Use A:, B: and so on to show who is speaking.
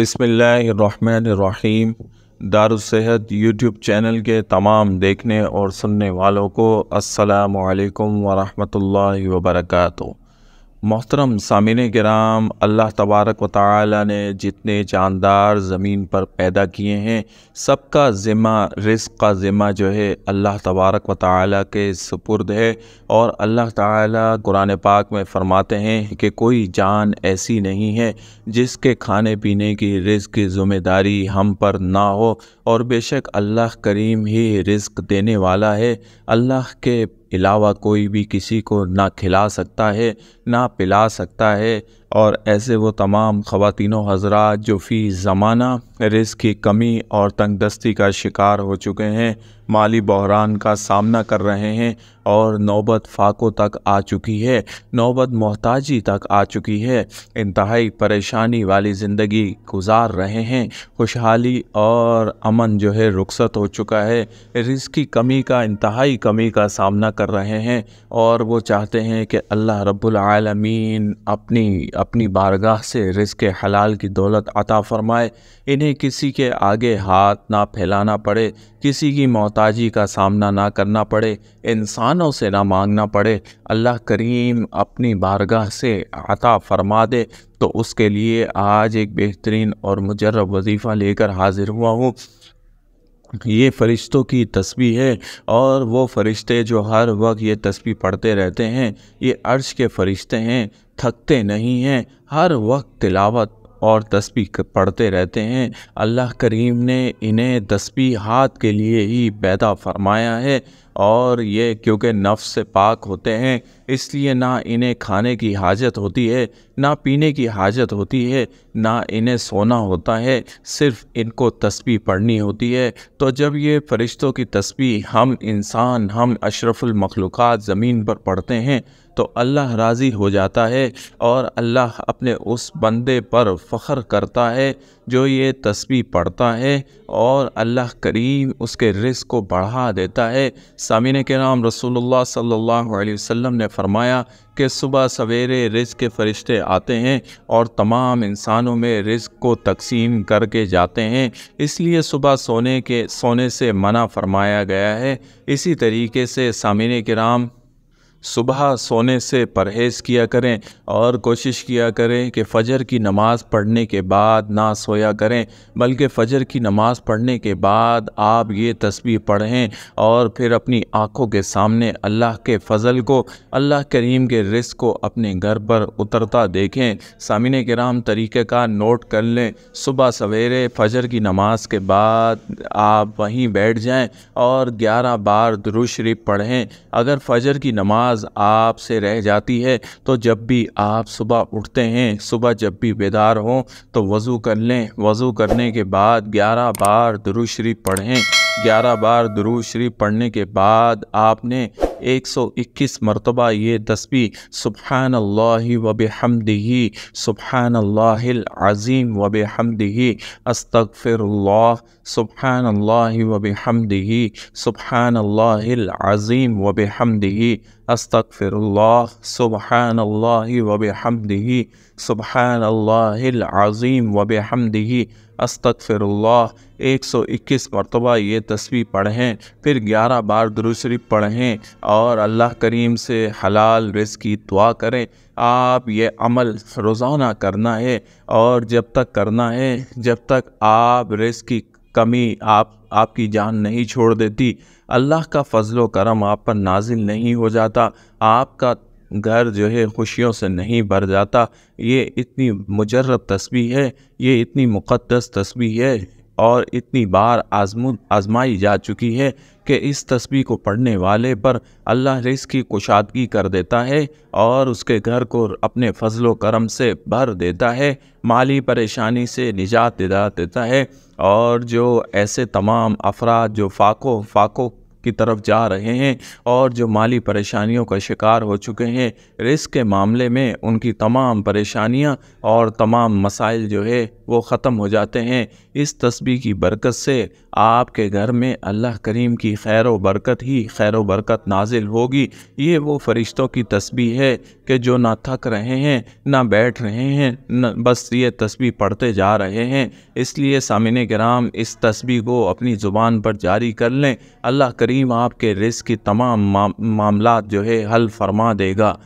A: बसमीम दारसेहत YouTube channel के तमाम देखने और सुनने वालों को अस्सलाम वालेकुम वरहमतुल्लाहि वबरकatuh मोहतरम सामिन कराम अल्लाह तबारक व ताली ने जितने जानदार ज़मीन पर पैदा किए हैं सब का ज़िम्मा रिस्क का ज़िम्मा जो है अल्लाह तबारक व ताली के सुपुर्द है और अल्लाह ताली कुरान पाक में फ़रमाते हैं कि कोई जान ऐसी नहीं है जिसके खाने पीने की रिस्क की ज़िम्मेदारी हम पर ना हो और बेशक अल्लाह करीम ही रिस्क देने वाला है अल्लाह के अलावा कोई भी किसी को ना खिला सकता है ना पिला सकता है और ऐसे वो तमाम ख़वान हजरात जो फ़ी ज़माना रिस्क की कमी और तंगदस्ती का शिकार हो चुके हैं माली बहरान का सामना कर रहे हैं और नौबत फाकों तक आ चुकी है नौबत मोहताजी तक आ चुकी है इंतहाई परेशानी वाली ज़िंदगी गुजार रहे हैं खुशहाली और अमन जो है रुखसत हो चुका है रिस्क की कमी का इंतहाई कमी का सामना कर रहे हैं और वो चाहते हैं कि अल्लाह रब्बुल रबालमीन अपनी अपनी बारगाह से रिज़ हलाल की दौलत अता फरमाए इन्हें किसी के आगे हाथ ना फैलाना पड़े किसी की मोहताजी का सामना ना करना पड़े इंसानों से ना मांगना पड़े अल्लाह करीम अपनी बारगाह से अता फरमा दे तो उसके लिए आज एक बेहतरीन और मुजरब वजीफ़ा लेकर हाज़िर हुआ हूँ ये फ़रिश्तों की तस्वीर है और वो फ़रिश्ते जो हर वक्त ये तस्वीर पढ़ते रहते हैं ये अर्श के फ़रिश्ते हैं थकते नहीं हैं हर वक्त तिलावत और तस्वी पढ़ते रहते हैं अल्लाह करीम ने इन्हें तस्वी हाथ के लिए ही पैदा फरमाया है और ये क्योंकि नफ्स से पाक होते हैं इसलिए ना इन्हें खाने की हाजत होती है ना पीने की हाजत होती है ना इन्हें सोना होता है सिर्फ इनको तस्बी पढ़नी होती है तो जब ये फ़रिश्तों की तस्बी हम इंसान हम अशरफुल अशरफुलमखलूक ज़मीन पर पढ़ते हैं तो अल्लाह राज़ी हो जाता है और अल्लाह अपने उस बंदे पर फ़ख्र करता है जो ये तस्वीर पढ़ता है और अल्लाह करीम उसके रिस्क को बढ़ा देता है सामिन के नाम रसूलुल्लाह सल्लल्लाहु अलैहि वसल्लम ने फरमाया कि सुबह सवेरे रिस्क के फरिश्ते आते हैं और तमाम इंसानों में रिस्क को तकसीम करके जाते हैं इसलिए सुबह सोने के सोने से मना फरमाया गया है इसी तरीके से सामिन कराम सुबह सोने से परहेज़ किया करें और कोशिश किया करें कि फ़जर की नमाज़ पढ़ने के बाद ना सोया करें बल्कि फ़जर की नमाज़ पढ़ने के बाद आप ये तस्वीर पढ़ें और फिर अपनी आँखों के सामने अल्लाह के फ़ज़ल को अल्लाह करीम के रिस्क को अपने घर पर उतरता देखें सामिन कराम तरीक़े का नोट कर लें सुबह सवेरे फ़जर की नमाज के बाद आप वहीं बैठ जाएँ और ग्यारह बार दुरुशरीफ पढ़ें अगर फ़जर की नमाज नमाज आपसे रह जाती है तो जब भी आप सुबह उठते हैं सुबह जब भी बेदार हों तो वज़ू कर लें वज़ू करने के बाद ग्यारह बार दुरुशरी पढ़ें ग्यारह बार दुरुशरी पढ़ने के बाद आपने एक सौ इक्कीस मरतबा ये तस्वीर सुबहान अल्लाह वब हमदही सुबहान अल्लाज़ीम वब हमदही अस्तफ़िरल्ला सुबहान अल्लाह वब हमदही सुबहान अल्लाज़ीम वब हमदही अस्तफ़िरल्ला सुबहान अल्लाह वब हमदही अल्लाज़ीम वब हमदही सौ इक्कीस मरतबा ये तस्वीर पढ़ें फिर ग्यारह बार दुरुशरीफ पढ़ें और अल्लाह करीम से हलाल रिज की दुआ करें आप ये अमल रोज़ाना करना है और जब तक करना है जब तक आप रिज की कमी आप आपकी जान नहीं छोड़ देती अल्लाह का फजलो करम आप पर नाजिल नहीं हो जाता आपका घर जो है खुशियों से नहीं भर जाता ये इतनी मुजरब तस्वीर है ये इतनी मुक़दस तस्वीर है और इतनी बार आजम आजमाई जा चुकी है कि इस तस्वीर को पढ़ने वाले पर अल्लाह इसकी कुशादगी कर देता है और उसके घर को अपने फजलो करम से भर देता है माली परेशानी से निजात दिला देता है और जो ऐसे तमाम अफराद जो फाको फाको की तरफ जा रहे हैं और जो माली परेशानियों का शिकार हो चुके हैं रिस्क के मामले में उनकी तमाम परेशानियां और तमाम मसाइल जो है वो ख़त्म हो जाते हैं इस तस्बी की बरकत से आपके घर में अल्लाह करीम की खैर व बरकत ही खैर व बरकत नाजिल होगी ये वो फ़रिश्तों की तस्बी है कि जो ना थक रहे हैं ना बैठ रहे हैं न बस ये तस्बी पढ़ते जा रहे हैं इसलिए सामिन कराम इस तस्बी को अपनी ज़ुबान पर जारी कर लें अल्लाह करीम आपके रिस्क की तमाम मामला जो है हल फरमा देगा